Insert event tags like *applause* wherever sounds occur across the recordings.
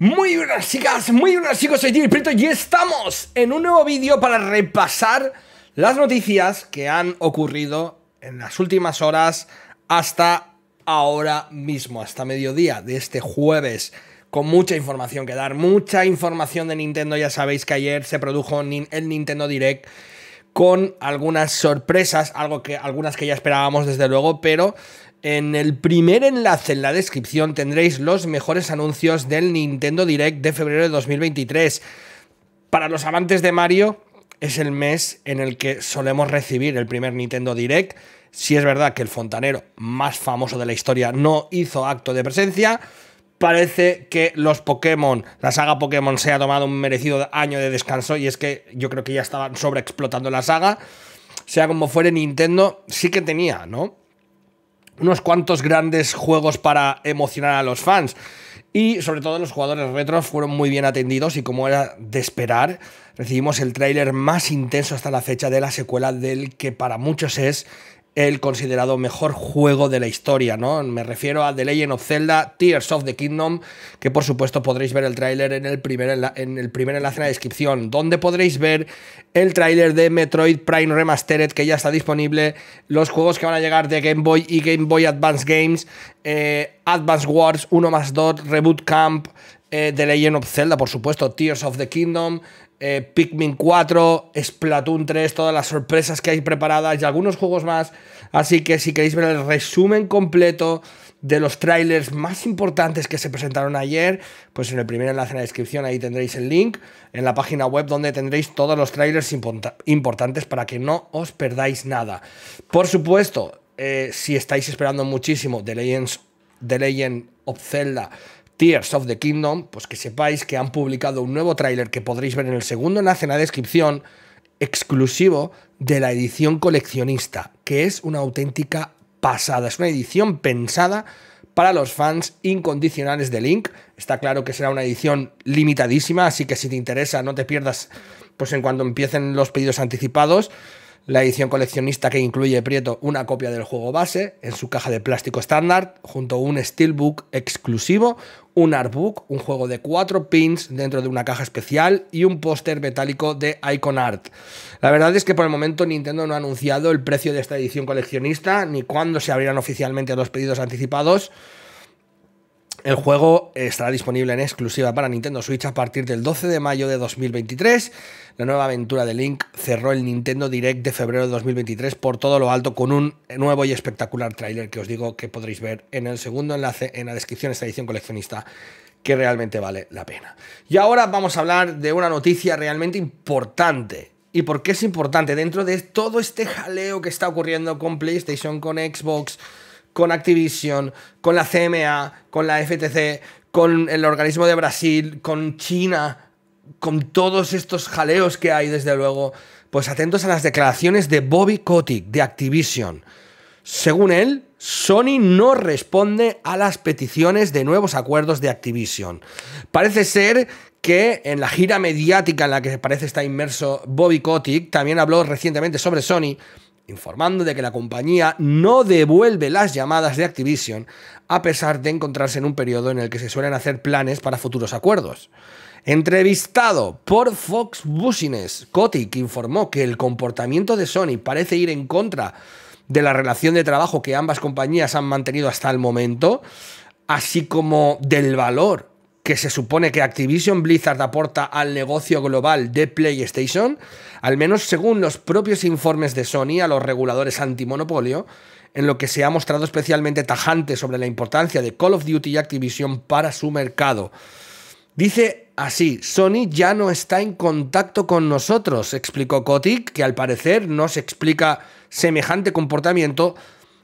Muy buenas chicas, muy buenas chicos, soy Jimmy Prieto y estamos en un nuevo vídeo para repasar las noticias que han ocurrido en las últimas horas hasta ahora mismo, hasta mediodía de este jueves. Con mucha información que dar, mucha información de Nintendo, ya sabéis que ayer se produjo el Nintendo Direct con algunas sorpresas, algo que, algunas que ya esperábamos desde luego, pero en el primer enlace en la descripción tendréis los mejores anuncios del Nintendo Direct de febrero de 2023. Para los amantes de Mario, es el mes en el que solemos recibir el primer Nintendo Direct. Si es verdad que el fontanero más famoso de la historia no hizo acto de presencia, parece que los Pokémon, la saga Pokémon se ha tomado un merecido año de descanso y es que yo creo que ya estaban sobreexplotando la saga. Sea como fuere, Nintendo sí que tenía, ¿no? unos cuantos grandes juegos para emocionar a los fans. Y sobre todo los jugadores retro fueron muy bien atendidos y como era de esperar, recibimos el tráiler más intenso hasta la fecha de la secuela del que para muchos es el considerado mejor juego de la historia, ¿no? Me refiero a The Legend of Zelda Tears of the Kingdom, que por supuesto podréis ver el tráiler en, el primer en el primer enlace en la descripción, donde podréis ver el tráiler de Metroid Prime Remastered, que ya está disponible, los juegos que van a llegar de Game Boy y Game Boy Advance Games, eh, Advance Wars 1 más 2, Reboot Camp, eh, The Legend of Zelda, por supuesto, Tears of the Kingdom, eh, Pikmin 4, Splatoon 3, todas las sorpresas que hay preparadas y algunos juegos más. Así que si queréis ver el resumen completo de los trailers más importantes que se presentaron ayer, pues en el primer enlace en la descripción ahí tendréis el link, en la página web donde tendréis todos los trailers importantes para que no os perdáis nada. Por supuesto, eh, si estáis esperando muchísimo The Legends, The Legend of Zelda, Tears of the Kingdom, pues que sepáis que han publicado un nuevo tráiler que podréis ver en el segundo nace en la descripción, exclusivo de la edición coleccionista, que es una auténtica pasada, es una edición pensada para los fans incondicionales de Link. Está claro que será una edición limitadísima, así que si te interesa no te pierdas pues en cuanto empiecen los pedidos anticipados la edición coleccionista que incluye Prieto una copia del juego base en su caja de plástico estándar, junto a un Steelbook exclusivo, un artbook, un juego de cuatro pins dentro de una caja especial y un póster metálico de Icon Art. La verdad es que por el momento Nintendo no ha anunciado el precio de esta edición coleccionista ni cuándo se abrirán oficialmente los pedidos anticipados. El juego estará disponible en exclusiva para Nintendo Switch a partir del 12 de mayo de 2023. La nueva aventura de Link cerró el Nintendo Direct de febrero de 2023 por todo lo alto con un nuevo y espectacular tráiler que os digo que podréis ver en el segundo enlace en la descripción de esta edición coleccionista que realmente vale la pena. Y ahora vamos a hablar de una noticia realmente importante. ¿Y por qué es importante? Dentro de todo este jaleo que está ocurriendo con PlayStation, con Xbox, con Activision, con la CMA, con la FTC, con el organismo de Brasil, con China, con todos estos jaleos que hay, desde luego, pues atentos a las declaraciones de Bobby Kotick de Activision. Según él, Sony no responde a las peticiones de nuevos acuerdos de Activision. Parece ser que en la gira mediática en la que parece está inmerso Bobby Kotick, también habló recientemente sobre Sony informando de que la compañía no devuelve las llamadas de Activision a pesar de encontrarse en un periodo en el que se suelen hacer planes para futuros acuerdos. Entrevistado por Fox Business, Kotick informó que el comportamiento de Sony parece ir en contra de la relación de trabajo que ambas compañías han mantenido hasta el momento, así como del valor que se supone que Activision Blizzard aporta al negocio global de PlayStation, al menos según los propios informes de Sony a los reguladores antimonopolio, en lo que se ha mostrado especialmente tajante sobre la importancia de Call of Duty y Activision para su mercado. Dice así, Sony ya no está en contacto con nosotros, explicó Kotick, que al parecer no se explica semejante comportamiento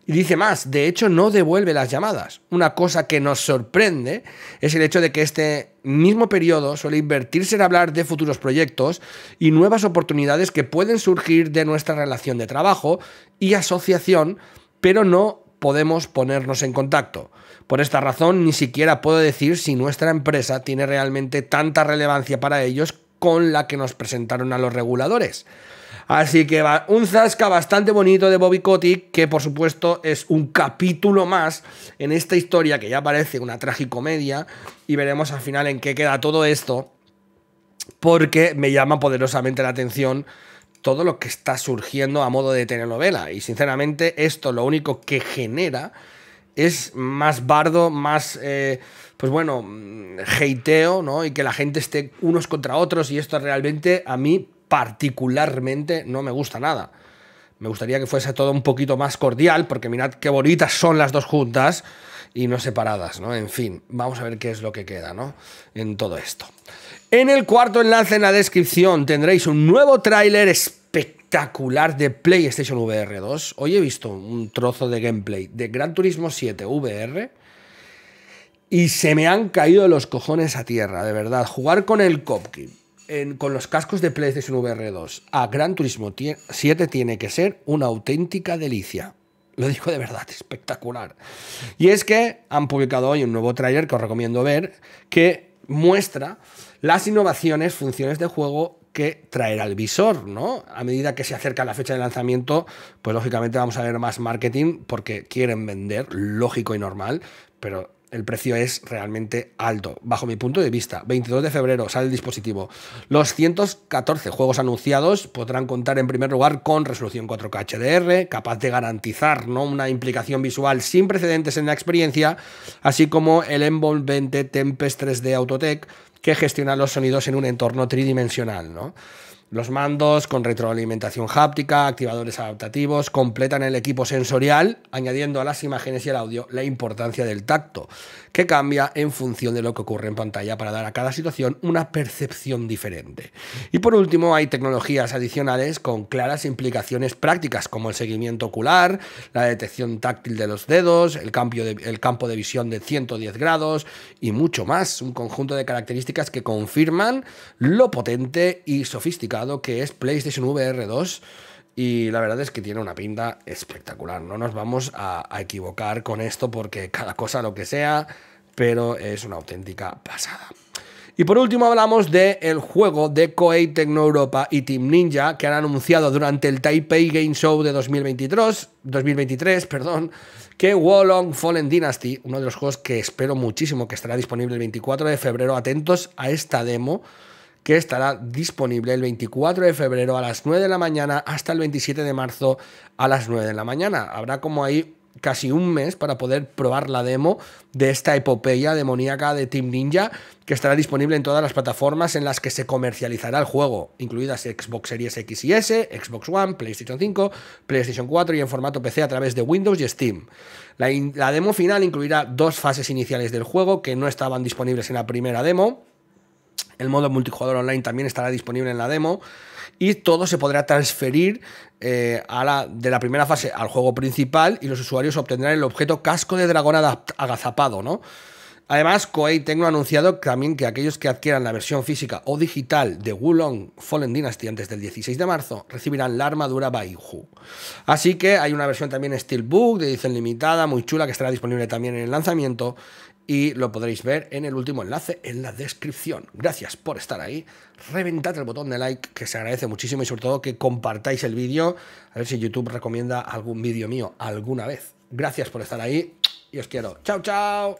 y dice más, de hecho no devuelve las llamadas. Una cosa que nos sorprende es el hecho de que este mismo periodo suele invertirse en hablar de futuros proyectos y nuevas oportunidades que pueden surgir de nuestra relación de trabajo y asociación, pero no podemos ponernos en contacto. Por esta razón, ni siquiera puedo decir si nuestra empresa tiene realmente tanta relevancia para ellos con la que nos presentaron a los reguladores. Así que va, un zasca bastante bonito de Bobby Kotick, que por supuesto es un capítulo más en esta historia que ya parece una tragicomedia y veremos al final en qué queda todo esto, porque me llama poderosamente la atención todo lo que está surgiendo a modo de telenovela y sinceramente esto lo único que genera es más bardo, más, eh, pues bueno, mm, heiteo, ¿no? Y que la gente esté unos contra otros y esto realmente a mí particularmente no me gusta nada. Me gustaría que fuese todo un poquito más cordial, porque mirad qué bonitas son las dos juntas y no separadas, ¿no? En fin, vamos a ver qué es lo que queda, ¿no? En todo esto. En el cuarto enlace en la descripción tendréis un nuevo tráiler espectacular de PlayStation VR 2. Hoy he visto un trozo de gameplay de Gran Turismo 7 VR y se me han caído los cojones a tierra, de verdad. Jugar con el Copkin con los cascos de PlayStation VR 2 a Gran Turismo 7 tiene que ser una auténtica delicia. Lo digo de verdad, *laughs* espectacular. Y es que han publicado hoy un nuevo tráiler que os recomiendo ver, que muestra las innovaciones, funciones de juego que traerá el visor, ¿no? A medida que se acerca la fecha de lanzamiento, pues lógicamente vamos a ver más marketing porque quieren vender, lógico y normal, pero el precio es realmente alto, bajo mi punto de vista. 22 de febrero sale el dispositivo. Los 114 juegos anunciados podrán contar en primer lugar con resolución 4K HDR, capaz de garantizar ¿no? una implicación visual sin precedentes en la experiencia, así como el envolvente Tempest 3D Autotech que gestiona los sonidos en un entorno tridimensional. ¿no? Los mandos con retroalimentación háptica, activadores adaptativos, completan el equipo sensorial, añadiendo a las imágenes y el audio la importancia del tacto, que cambia en función de lo que ocurre en pantalla para dar a cada situación una percepción diferente. Y por último, hay tecnologías adicionales con claras implicaciones prácticas, como el seguimiento ocular, la detección táctil de los dedos, el, cambio campo de visión de 110 grados y mucho más, un conjunto de características que confirman lo potente y sofisticado que es PlayStation VR 2 y la verdad es que tiene una pinta espectacular. No nos vamos a, equivocar con esto porque cada cosa lo que sea, pero es una auténtica pasada. Y por último hablamos del juego de Koei Tecno Europa y Team Ninja que han anunciado durante el Taipei Game Show de 2023, 2023 perdón, que Wolong Fallen Dynasty, uno de los juegos que espero muchísimo que estará disponible el 24 de febrero, atentos a esta demo, que estará disponible el 24 de febrero a las 9 de la mañana hasta el 27 de marzo a las 9 de la mañana. Habrá como ahí casi un mes para poder probar la demo de esta epopeya demoníaca de Team Ninja, que estará disponible en todas las plataformas en las que se comercializará el juego, incluidas Xbox Series X y S, Xbox One, PlayStation 5, PlayStation 4 y en formato PC a través de Windows y Steam. La, la demo final incluirá dos fases iniciales del juego que no estaban disponibles en la primera demo el modo multijugador online también estará disponible en la demo y todo se podrá transferir eh, de la primera fase al juego principal y los usuarios obtendrán el objeto casco de dragón agazapado, ¿no? Además, Koei Tecno ha anunciado también que aquellos que adquieran la versión física o digital de Wulong Fallen Dynasty antes del 16 de marzo recibirán la armadura Baihu. Así que hay una versión también Steelbook de edición limitada, muy chula, que estará disponible también en el lanzamiento y lo podréis ver en el último enlace en la descripción. Gracias por estar ahí. Reventad el botón de like, que se agradece muchísimo y sobre todo que compartáis el vídeo. A ver si YouTube recomienda algún vídeo mío alguna vez. Gracias por estar ahí y os quiero. Chao, chao.